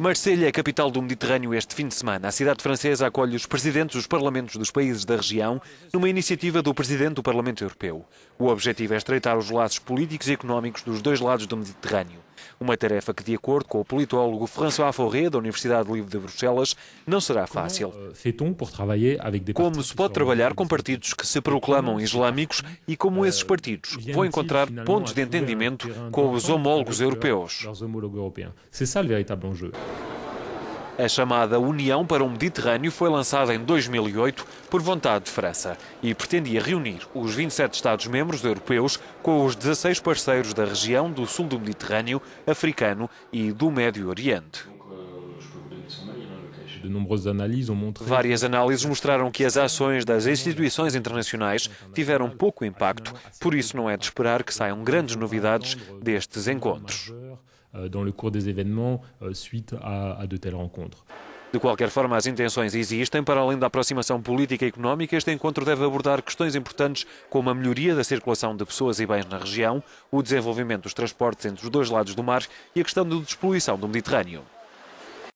Marselha é a capital do Mediterrâneo este fim de semana. A cidade francesa acolhe os presidentes dos parlamentos dos países da região numa iniciativa do presidente do Parlamento Europeu. O objetivo é estreitar os laços políticos e económicos dos dois lados do Mediterrâneo. Uma tarefa que, de acordo com o politólogo François Fauré, da Universidade Livre de Bruxelas, não será fácil. Euh, como se pode trabalhar com partidos que se proclamam islâmicos e como esses euh, partidos vão encontrar pontos de entendimento com os homólogos europeus? A chamada União para o Mediterrâneo foi lançada em 2008 por vontade de França e pretendia reunir os 27 Estados-membros europeus com os 16 parceiros da região do sul do Mediterrâneo, africano e do Médio Oriente. Várias análises mostraram que as ações das instituições internacionais tiveram pouco impacto, por isso não é de esperar que saiam grandes novidades destes encontros. Euh, dans le cours des événements euh, suite à, à de telles rencontres. De qualquer forma, as intenções existem. Para além da aproximação política e económica, este encontro deve abordar questões importantes como a melhoria da circulação de pessoas e bens na região, o desenvolvimento dos transportes entre os dois lados do mar e a questão da despoluição do Mediterrâneo.